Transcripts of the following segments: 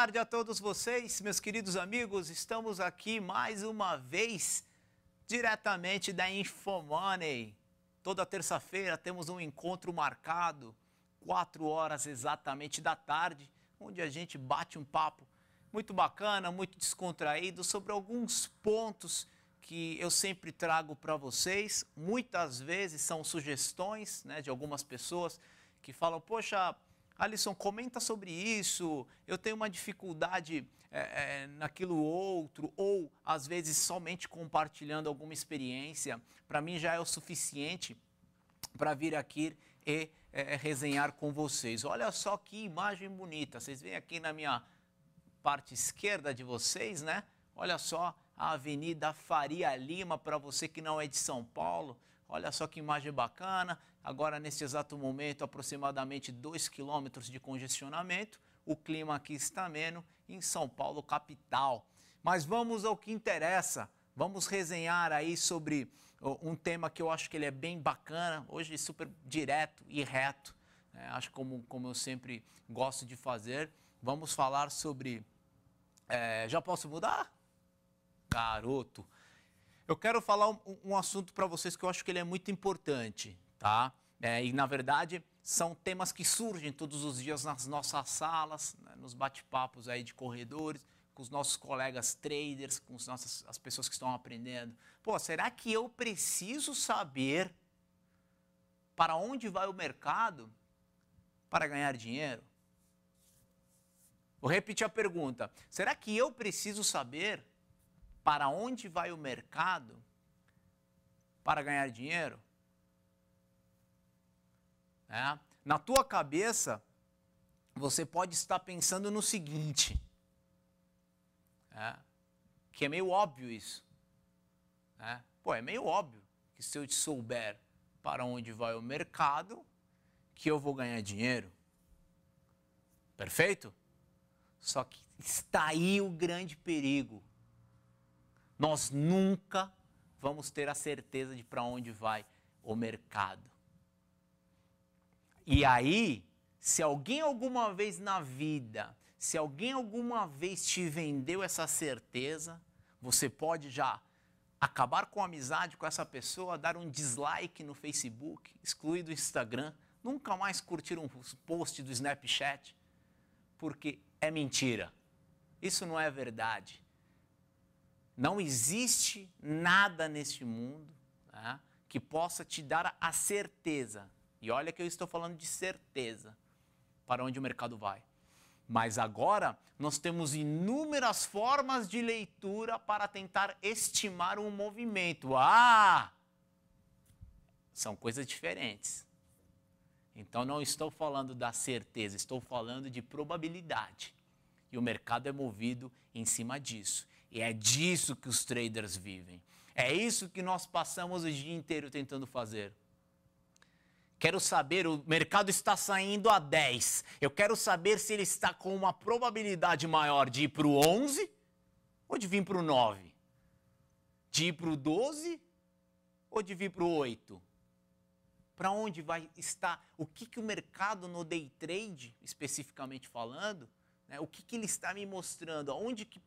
tarde a todos vocês, meus queridos amigos. Estamos aqui mais uma vez, diretamente da Infomoney. Toda terça-feira temos um encontro marcado, 4 horas exatamente da tarde, onde a gente bate um papo muito bacana, muito descontraído sobre alguns pontos que eu sempre trago para vocês. Muitas vezes são sugestões né, de algumas pessoas que falam, poxa Alisson, comenta sobre isso, eu tenho uma dificuldade é, é, naquilo outro, ou às vezes somente compartilhando alguma experiência, para mim já é o suficiente para vir aqui e é, é, resenhar com vocês. Olha só que imagem bonita, vocês veem aqui na minha parte esquerda de vocês, né? Olha só a Avenida Faria Lima, para você que não é de São Paulo, Olha só que imagem bacana. Agora, nesse exato momento, aproximadamente 2 quilômetros de congestionamento. O clima aqui está ameno em São Paulo, capital. Mas vamos ao que interessa. Vamos resenhar aí sobre um tema que eu acho que ele é bem bacana, hoje super direto e reto. É, acho como, como eu sempre gosto de fazer. Vamos falar sobre. É, já posso mudar? Garoto! Eu quero falar um, um assunto para vocês que eu acho que ele é muito importante, tá? É, e, na verdade, são temas que surgem todos os dias nas nossas salas, né, nos bate-papos aí de corredores, com os nossos colegas traders, com as pessoas que estão aprendendo. Pô, será que eu preciso saber para onde vai o mercado para ganhar dinheiro? Vou repetir a pergunta. Será que eu preciso saber para onde vai o mercado para ganhar dinheiro? É. Na tua cabeça, você pode estar pensando no seguinte, é. que é meio óbvio isso. É. Pô, é meio óbvio que se eu te souber para onde vai o mercado, que eu vou ganhar dinheiro. Perfeito? Só que está aí o grande perigo. Nós nunca vamos ter a certeza de para onde vai o mercado. E aí, se alguém alguma vez na vida, se alguém alguma vez te vendeu essa certeza, você pode já acabar com a amizade com essa pessoa, dar um dislike no Facebook, excluir do Instagram, nunca mais curtir um post do Snapchat, porque é mentira. Isso não é verdade. Não existe nada neste mundo né, que possa te dar a certeza. E olha que eu estou falando de certeza para onde o mercado vai. Mas agora nós temos inúmeras formas de leitura para tentar estimar um movimento. Ah! São coisas diferentes. Então não estou falando da certeza, estou falando de probabilidade. E o mercado é movido em cima disso. E é disso que os traders vivem. É isso que nós passamos o dia inteiro tentando fazer. Quero saber, o mercado está saindo a 10. Eu quero saber se ele está com uma probabilidade maior de ir para o 11 ou de vir para o 9. De ir para o 12 ou de vir para o 8. Para onde vai estar? O que, que o mercado no day trade, especificamente falando, né, o que, que ele está me mostrando? Aonde que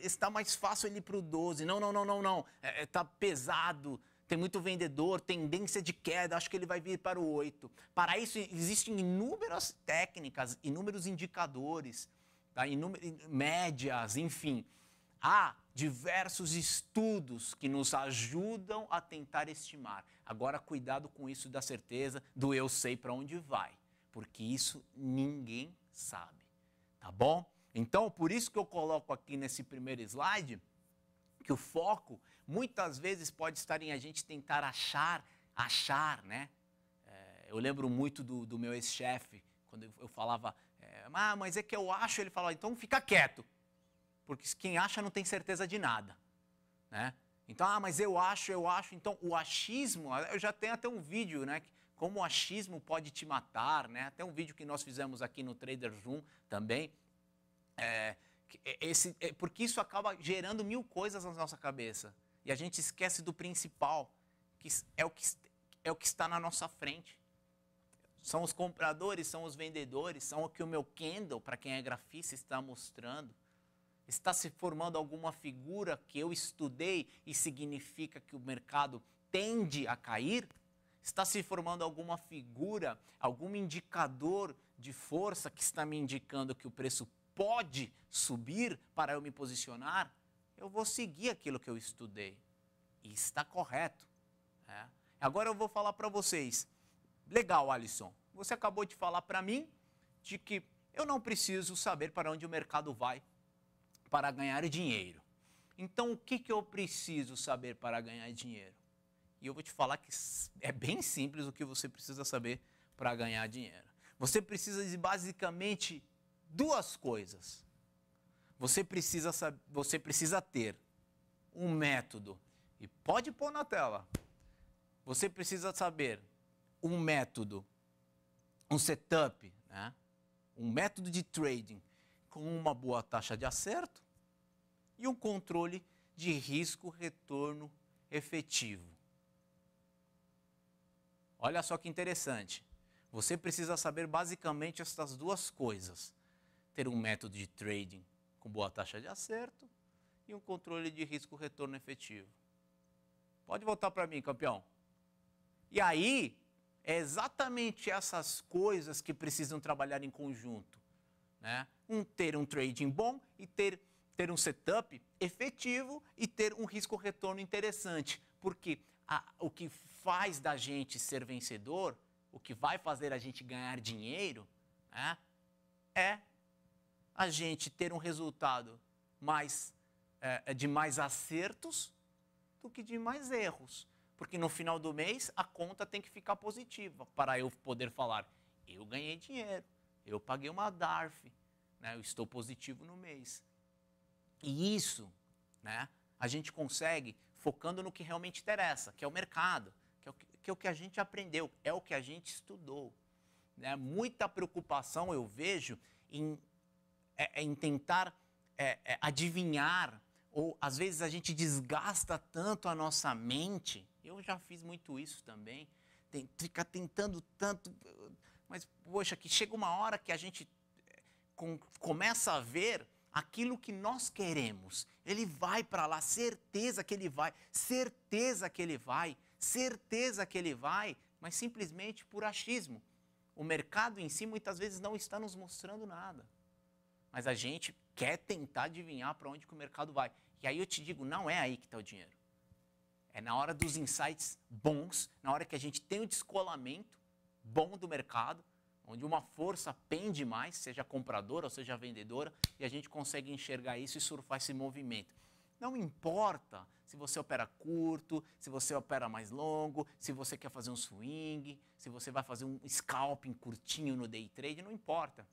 está mais fácil ele para o 12. Não, não, não, não, não. Está é, é tá pesado, tem muito vendedor, tendência de queda, acho que ele vai vir para o 8. Para isso, existem inúmeras técnicas, inúmeros indicadores, tá? Inúmer... médias, enfim. Há diversos estudos que nos ajudam a tentar estimar. Agora, cuidado com isso da certeza, do eu sei para onde vai, porque isso ninguém sabe, tá bom? Então, por isso que eu coloco aqui nesse primeiro slide que o foco muitas vezes pode estar em a gente tentar achar, achar, né? É, eu lembro muito do, do meu ex-chefe, quando eu, eu falava, é, ah, mas é que eu acho, ele falava, então fica quieto, porque quem acha não tem certeza de nada, né? Então, ah, mas eu acho, eu acho, então o achismo, eu já tenho até um vídeo, né? Como o achismo pode te matar, né? Até um vídeo que nós fizemos aqui no Trader Room também, é, é, esse, é, porque isso acaba gerando mil coisas na nossa cabeça. E a gente esquece do principal, que é o que, é o que está na nossa frente. São os compradores, são os vendedores, são o que o meu Kendall para quem é grafista, está mostrando. Está se formando alguma figura que eu estudei e significa que o mercado tende a cair? Está se formando alguma figura, algum indicador de força que está me indicando que o preço pode subir para eu me posicionar, eu vou seguir aquilo que eu estudei. E está correto. Né? Agora eu vou falar para vocês. Legal, Alisson. Você acabou de falar para mim de que eu não preciso saber para onde o mercado vai para ganhar dinheiro. Então, o que, que eu preciso saber para ganhar dinheiro? E eu vou te falar que é bem simples o que você precisa saber para ganhar dinheiro. Você precisa de basicamente duas coisas. Você precisa, saber, você precisa ter um método, e pode pôr na tela. Você precisa saber um método, um setup, né? um método de trading com uma boa taxa de acerto e um controle de risco-retorno efetivo. Olha só que interessante. Você precisa saber basicamente essas duas coisas ter um método de trading com boa taxa de acerto e um controle de risco retorno efetivo. Pode voltar para mim, campeão. E aí, é exatamente essas coisas que precisam trabalhar em conjunto. Né? Um ter um trading bom e ter, ter um setup efetivo e ter um risco-retorno interessante. Porque a, o que faz da gente ser vencedor, o que vai fazer a gente ganhar dinheiro, né? é a gente ter um resultado mais é, é, de mais acertos do que de mais erros. Porque no final do mês a conta tem que ficar positiva para eu poder falar: eu ganhei dinheiro, eu paguei uma DARF, né? eu estou positivo no mês. E isso né, a gente consegue focando no que realmente interessa, que é o mercado, que é o que, que, é o que a gente aprendeu, é o que a gente estudou. Né? Muita preocupação eu vejo em é, é, em tentar é, é, adivinhar, ou às vezes a gente desgasta tanto a nossa mente. Eu já fiz muito isso também. Tem, ficar tentando tanto. Mas, poxa, que chega uma hora que a gente é, com, começa a ver aquilo que nós queremos. Ele vai para lá, certeza que ele vai, certeza que ele vai, certeza que ele vai, mas simplesmente por achismo. O mercado em si muitas vezes não está nos mostrando nada mas a gente quer tentar adivinhar para onde que o mercado vai. E aí eu te digo, não é aí que está o dinheiro. É na hora dos insights bons, na hora que a gente tem o descolamento bom do mercado, onde uma força pende mais, seja compradora ou seja vendedora, e a gente consegue enxergar isso e surfar esse movimento. Não importa se você opera curto, se você opera mais longo, se você quer fazer um swing, se você vai fazer um scalping curtinho no day trade, não importa.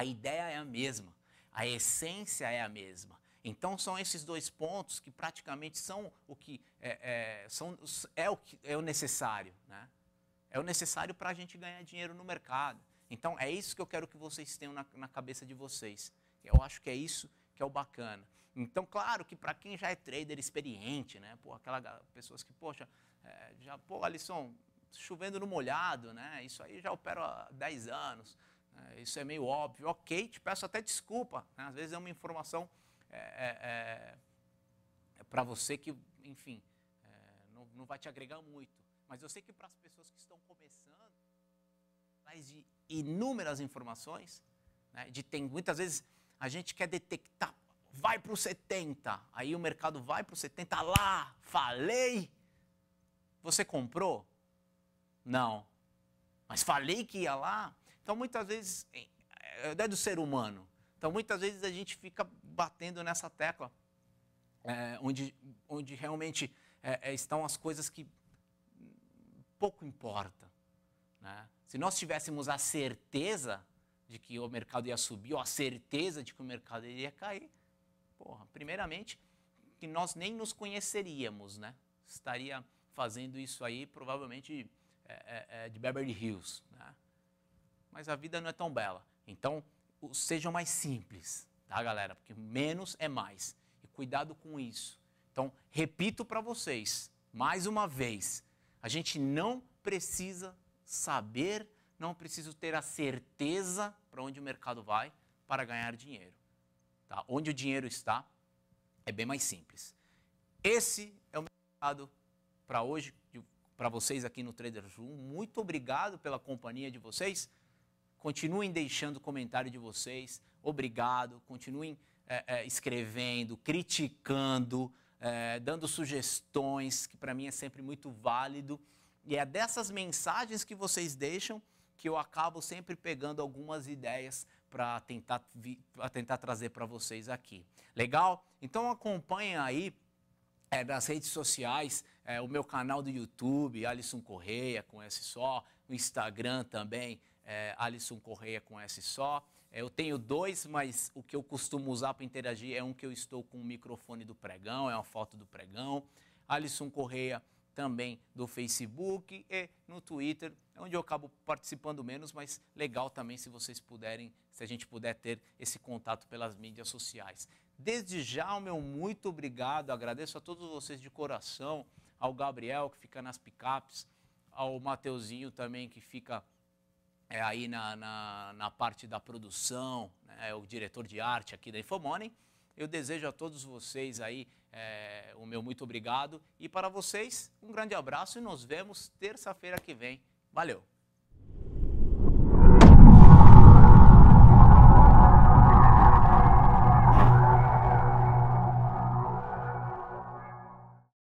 A ideia é a mesma, a essência é a mesma. Então são esses dois pontos que praticamente são o que é, é são, é o que é o necessário, né? É o necessário para a gente ganhar dinheiro no mercado. Então é isso que eu quero que vocês tenham na, na cabeça de vocês. Eu acho que é isso que é o bacana. Então, claro que para quem já é trader experiente, né? Pô, aquelas pessoas que, poxa, é, já, pô, Alisson, chovendo no molhado, né? Isso aí já opera há 10 anos. É, isso é meio óbvio. Ok, te peço até desculpa. Né? Às vezes é uma informação é, é, é, é para você que, enfim, não, não vai te agregar muito. Mas eu sei que para as pessoas que estão começando, mais de inúmeras informações, né? de tem, muitas vezes a gente quer detectar, vai para o 70, aí o mercado vai para o 70, lá, falei, você comprou? Não. Mas falei que ia lá. Então, muitas vezes, eh, é do ser humano. Então, muitas vezes a gente fica batendo nessa tecla, é, onde, onde realmente é, estão as coisas que pouco importa. Né? Se nós tivéssemos a certeza de que o mercado ia subir, ou a certeza de que o mercado iria cair, porra, primeiramente, que nós nem nos conheceríamos, né? Estaria fazendo isso aí, provavelmente, é, de Beverly Hills, né? mas a vida não é tão bela. Então, sejam mais simples, tá, galera? Porque menos é mais. E cuidado com isso. Então, repito para vocês, mais uma vez, a gente não precisa saber, não precisa ter a certeza para onde o mercado vai para ganhar dinheiro. Tá? Onde o dinheiro está é bem mais simples. Esse é o mercado para hoje, para vocês aqui no Trader Zoom. Muito obrigado pela companhia de vocês. Continuem deixando comentário de vocês. Obrigado. Continuem é, é, escrevendo, criticando, é, dando sugestões, que para mim é sempre muito válido. E é dessas mensagens que vocês deixam que eu acabo sempre pegando algumas ideias para tentar, tentar trazer para vocês aqui. Legal? Então acompanha aí é, nas redes sociais, é, o meu canal do YouTube, Alisson Correia, S só, o Instagram também, é, Alisson Correia com S só. É, eu tenho dois, mas o que eu costumo usar para interagir é um que eu estou com o microfone do pregão, é uma foto do pregão. Alisson Correia também do Facebook e no Twitter, é onde eu acabo participando menos, mas legal também se vocês puderem, se a gente puder ter esse contato pelas mídias sociais. Desde já, o meu muito obrigado, agradeço a todos vocês de coração, ao Gabriel que fica nas picapes, ao Mateuzinho também que fica é, aí na, na, na, parte da produção, né, é o diretor de arte aqui da Infomoney. Eu desejo a todos vocês aí é, o meu muito obrigado e para vocês um grande abraço e nos vemos terça-feira que vem. Valeu!